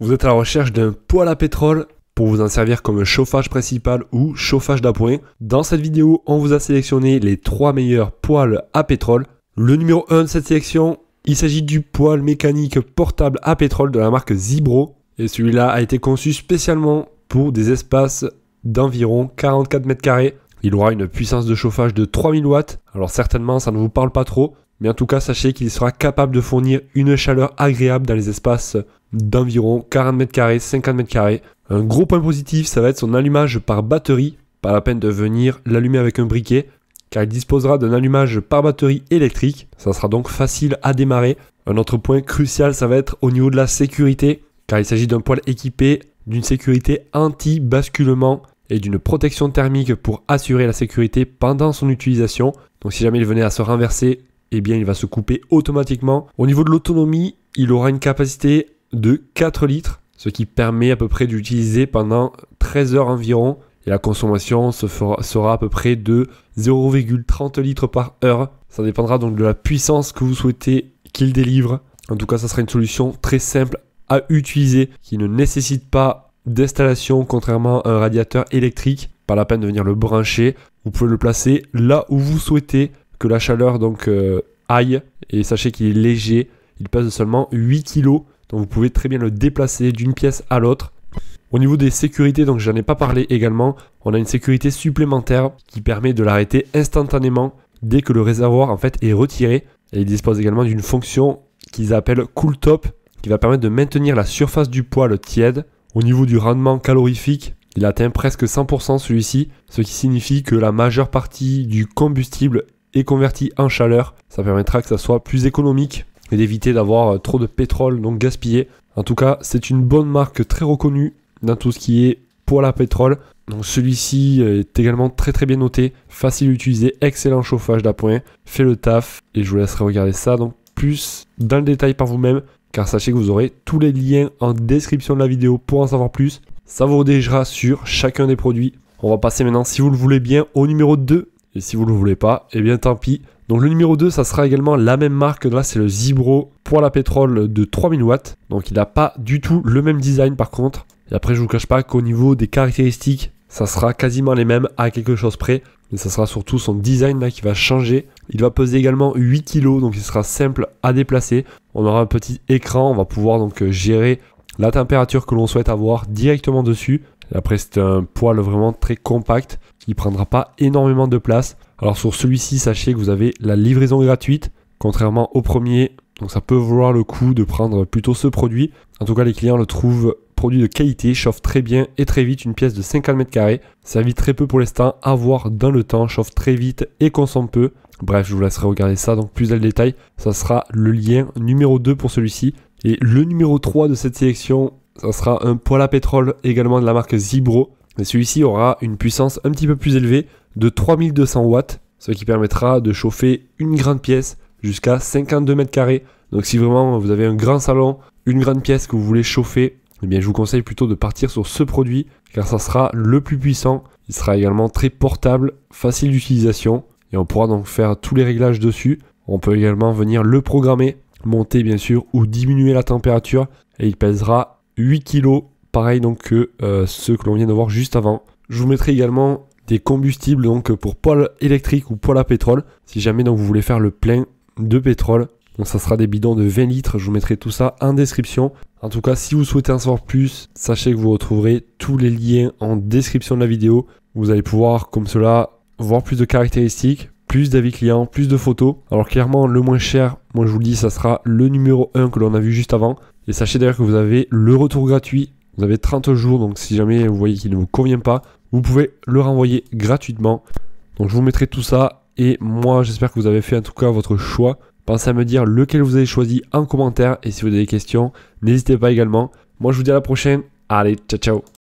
Vous êtes à la recherche d'un poêle à pétrole pour vous en servir comme chauffage principal ou chauffage d'appoint. Dans cette vidéo, on vous a sélectionné les 3 meilleurs poêles à pétrole. Le numéro 1 de cette sélection, il s'agit du poêle mécanique portable à pétrole de la marque Zibro. Et celui-là a été conçu spécialement pour des espaces d'environ 44 mètres carrés. Il aura une puissance de chauffage de 3000 watts. Alors certainement, ça ne vous parle pas trop. Mais en tout cas, sachez qu'il sera capable de fournir une chaleur agréable dans les espaces d'environ 40 mètres carrés, 50 mètres carrés. Un gros point positif, ça va être son allumage par batterie. Pas la peine de venir l'allumer avec un briquet, car il disposera d'un allumage par batterie électrique. Ça sera donc facile à démarrer. Un autre point crucial, ça va être au niveau de la sécurité, car il s'agit d'un poêle équipé d'une sécurité anti-basculement et d'une protection thermique pour assurer la sécurité pendant son utilisation. Donc si jamais il venait à se renverser, et eh bien il va se couper automatiquement. Au niveau de l'autonomie, il aura une capacité de 4 litres, ce qui permet à peu près d'utiliser pendant 13 heures environ. Et la consommation sera à peu près de 0,30 litres par heure. Ça dépendra donc de la puissance que vous souhaitez qu'il délivre. En tout cas, ça sera une solution très simple à utiliser qui ne nécessite pas d'installation contrairement à un radiateur électrique. Pas la peine de venir le brancher. Vous pouvez le placer là où vous souhaitez la chaleur donc euh, aille. Et sachez qu'il est léger, il pèse seulement 8 kg, donc vous pouvez très bien le déplacer d'une pièce à l'autre. Au niveau des sécurités, donc j'en ai pas parlé également, on a une sécurité supplémentaire qui permet de l'arrêter instantanément dès que le réservoir en fait est retiré. Et il dispose également d'une fonction qu'ils appellent cool top qui va permettre de maintenir la surface du poêle tiède. Au niveau du rendement calorifique, il atteint presque 100% celui-ci, ce qui signifie que la majeure partie du combustible et converti en chaleur. Ça permettra que ça soit plus économique et d'éviter d'avoir euh, trop de pétrole, donc gaspillé. En tout cas, c'est une bonne marque très reconnue dans tout ce qui est poêle à pétrole. Donc celui-ci euh, est également très très bien noté, facile à utiliser, excellent chauffage d'appoint, fait le taf et je vous laisserai regarder ça donc plus dans le détail par vous-même car sachez que vous aurez tous les liens en description de la vidéo pour en savoir plus. Ça vous redirigera sur chacun des produits. On va passer maintenant si vous le voulez bien au numéro 2 et si vous ne le voulez pas, eh bien tant pis. Donc le numéro 2, ça sera également la même marque. Là, c'est le Zibro pour la pétrole de 3000 watts. Donc il n'a pas du tout le même design par contre. Et après, je vous cache pas qu'au niveau des caractéristiques, ça sera quasiment les mêmes à quelque chose près. Mais ça sera surtout son design là qui va changer. Il va peser également 8 kg, donc il sera simple à déplacer. On aura un petit écran, on va pouvoir donc gérer la température que l'on souhaite avoir directement dessus. Après, c'est un poil vraiment très compact qui prendra pas énormément de place. Alors sur celui-ci, sachez que vous avez la livraison gratuite, contrairement au premier. Donc ça peut vouloir le coup de prendre plutôt ce produit. En tout cas, les clients le trouvent produit de qualité, chauffe très bien et très vite, une pièce de 50 mètres carrés. Servit très peu pour l'instant, à voir dans le temps, chauffe très vite et consomme peu. Bref, je vous laisserai regarder ça, donc plus dans le détail, ça sera le lien numéro 2 pour celui-ci. Et le numéro 3 de cette sélection, ça sera un poêle à pétrole également de la marque Zibro. Mais celui-ci aura une puissance un petit peu plus élevée de 3200 watts, ce qui permettra de chauffer une grande pièce jusqu'à 52 mètres carrés. Donc si vraiment vous avez un grand salon, une grande pièce que vous voulez chauffer, eh bien je vous conseille plutôt de partir sur ce produit car ça sera le plus puissant. Il sera également très portable, facile d'utilisation et on pourra donc faire tous les réglages dessus. On peut également venir le programmer, monter bien sûr ou diminuer la température et il pèsera 8 kilos, pareil donc que euh, ceux que l'on vient de voir juste avant. Je vous mettrai également des combustibles donc pour poêle électrique ou poêle à pétrole, si jamais donc vous voulez faire le plein de pétrole. Donc ça sera des bidons de 20 litres, je vous mettrai tout ça en description. En tout cas, si vous souhaitez en savoir plus, sachez que vous retrouverez tous les liens en description de la vidéo. Vous allez pouvoir comme cela voir plus de caractéristiques, plus d'avis clients, plus de photos. Alors clairement, le moins cher, moi je vous le dis, ça sera le numéro 1 que l'on a vu juste avant. Et sachez d'ailleurs que vous avez le retour gratuit. Vous avez 30 jours, donc si jamais vous voyez qu'il ne vous convient pas, vous pouvez le renvoyer gratuitement. Donc je vous mettrai tout ça. Et moi, j'espère que vous avez fait en tout cas votre choix. Pensez à me dire lequel vous avez choisi en commentaire. Et si vous avez des questions, n'hésitez pas également. Moi, je vous dis à la prochaine. Allez, ciao, ciao.